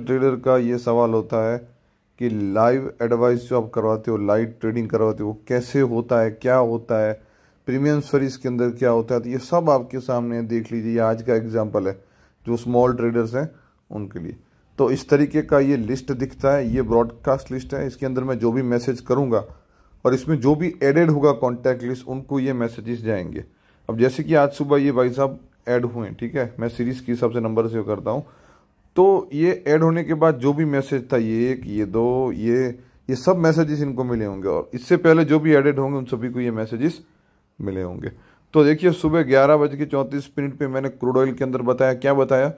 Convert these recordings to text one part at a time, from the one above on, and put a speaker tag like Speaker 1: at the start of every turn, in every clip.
Speaker 1: trader का ये सवाल होता है कि लाइव एडवाइस जो आप करवाते हो लाइव ट्रेडिंग करवाते हो वो कैसे होता है क्या होता है प्रीमियम सर्विस के अंदर क्या होता है तो ये सब आपके सामने देख लीजिए आज का एग्जाम्पल है जो स्मॉल ट्रेडर्स हैं उनके लिए तो इस तरीके का ये लिस्ट दिखता है ये ब्रॉडकास्ट लिस्ट है इसके अंदर मैं जो भी मैसेज करूँगा और इसमें जो भी एडेड होगा कॉन्टैक्ट लिस्ट उनको ये मैसेजेस जाएंगे अब जैसे कि आज सुबह ये भाई साहब ऐड हुए ठीक है मैं सीरीज़ के हिसाब से नंबर से करता हूँ तो ये ऐड होने के बाद जो भी मैसेज था ये एक ये दो ये ये सब मैसेजेस इनको मिले होंगे और इससे पहले जो भी एडेड होंगे उन सभी को ये मैसेजेस मिले होंगे तो देखिए सुबह ग्यारह बज के चौंतीस मिनट पर मैंने क्रूड ऑयल के अंदर बताया क्या बताया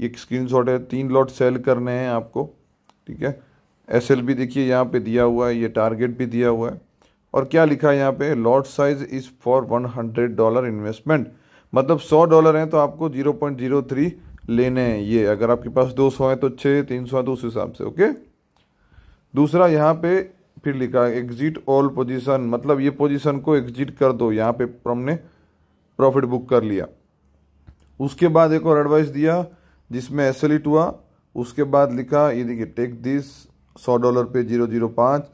Speaker 1: ये स्क्रीन शॉट है तीन लॉट सेल करने हैं आपको ठीक है एस एल देखिए यहाँ पर दिया हुआ है ये टारगेट भी दिया हुआ है और क्या लिखा है यहाँ पे lot size is for one hundred dollar investment मतलब सौ डॉलर हैं तो आपको जीरो पॉइंट जीरो थ्री लेने हैं ये अगर आपके पास दो सौ हैं तो छः तीन सौ तो उस हिसाब से ओके दूसरा यहाँ पे फिर लिखा एग्जिट ऑल पोजीशन मतलब ये पोजीशन को एग्जिट कर दो यहाँ पे हमने प्रॉफिट बुक कर लिया उसके बाद एक और एडवाइस दिया जिसमें एसलिट e हुआ उसके बाद लिखा ये देखिए टेक दिस सौ डॉलर पे जीरो जीरो पाँच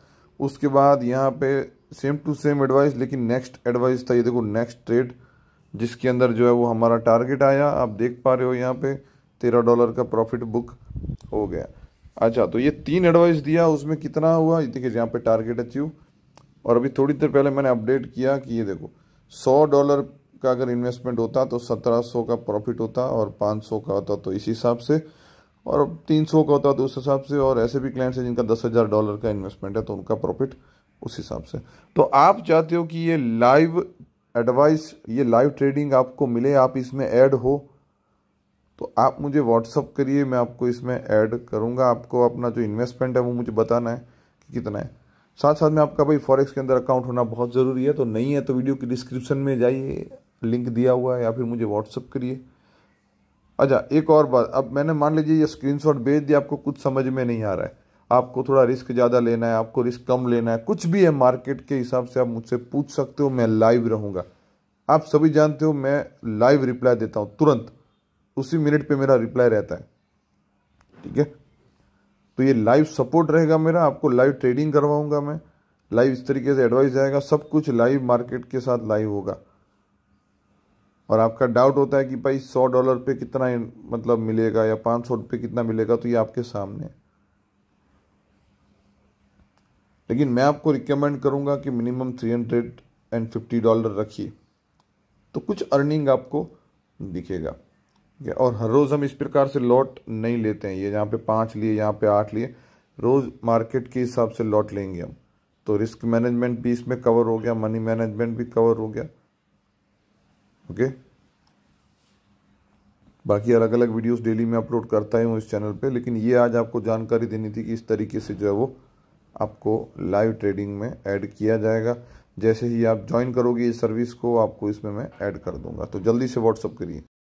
Speaker 1: उसके बाद यहाँ पे सेम टू सेम एडवाइस लेकिन नेक्स्ट एडवाइस था ये देखो नेक्स्ट ट्रेड जिसके अंदर जो है वो हमारा टारगेट आया आप देख पा रहे हो यहाँ पे तेरह डॉलर का प्रॉफिट बुक हो गया अच्छा तो ये तीन एडवाइस दिया उसमें कितना हुआ देखिए यहाँ पे टारगेट अचीव और अभी थोड़ी देर पहले मैंने अपडेट किया कि ये देखो सौ डॉलर का अगर इन्वेस्टमेंट होता तो सत्रह सौ का प्रॉफिट होता और पाँच सौ का होता तो इस हिसाब से और तीन सौ का होता तो उस हिसाब से और ऐसे भी क्लाइंट्स हैं जिनका दस हज़ार डॉलर का इन्वेस्टमेंट है तो उनका प्रॉफिट उस हिसाब से तो आप चाहते हो कि ये लाइव एडवाइस ये लाइव ट्रेडिंग आपको मिले आप इसमें ऐड हो तो आप मुझे व्हाट्सअप करिए मैं आपको इसमें ऐड करूँगा आपको अपना जो इन्वेस्टमेंट है वो मुझे बताना है कि कितना है साथ साथ में आपका भाई फॉरेक्स के अंदर अकाउंट होना बहुत ज़रूरी है तो नहीं है तो वीडियो की डिस्क्रिप्शन में जाइए लिंक दिया हुआ है या फिर मुझे व्हाट्सअप करिए अच्छा एक और बात अब मैंने मान लीजिए ये स्क्रीनशॉट भेज दिया आपको कुछ समझ में नहीं आ रहा है आपको थोड़ा रिस्क ज़्यादा लेना है आपको रिस्क कम लेना है कुछ भी है मार्केट के हिसाब से आप मुझसे पूछ सकते हो मैं लाइव रहूँगा आप सभी जानते हो मैं लाइव रिप्लाई देता हूँ तुरंत उसी मिनट पे मेरा रिप्लाई रहता है ठीक है तो ये लाइव सपोर्ट रहेगा मेरा आपको लाइव ट्रेडिंग करवाऊंगा मैं लाइव इस तरीके से एडवाइस जाएगा सब कुछ लाइव मार्केट के साथ लाइव होगा और आपका डाउट होता है कि भाई सौ डॉलर पे कितना मतलब मिलेगा या पाँच सौ रुपये कितना मिलेगा तो ये आपके सामने है लेकिन मैं आपको रिकमेंड करूंगा कि minimum three hundred and fifty dollar रखिए तो कुछ अर्निंग आपको दिखेगा और हर रोज़ हम इस प्रकार से लॉट नहीं लेते हैं ये यहाँ पे पाँच लिए यहाँ पे आठ लिए रोज़ मार्केट के हिसाब से लॉट लेंगे हम तो रिस्क मैनेजमेंट भी इसमें कवर हो गया मनी मैनेजमेंट भी कवर हो गया ओके बाकी अलग अलग वीडियोस डेली में अपलोड करता ही हूँ इस चैनल पे लेकिन ये आज आपको जानकारी देनी थी कि इस तरीके से जो है वो आपको लाइव ट्रेडिंग में ऐड किया जाएगा जैसे ही आप ज्वाइन करोगे इस सर्विस को आपको इसमें मैं ऐड कर दूंगा तो जल्दी से व्हाट्सअप करिए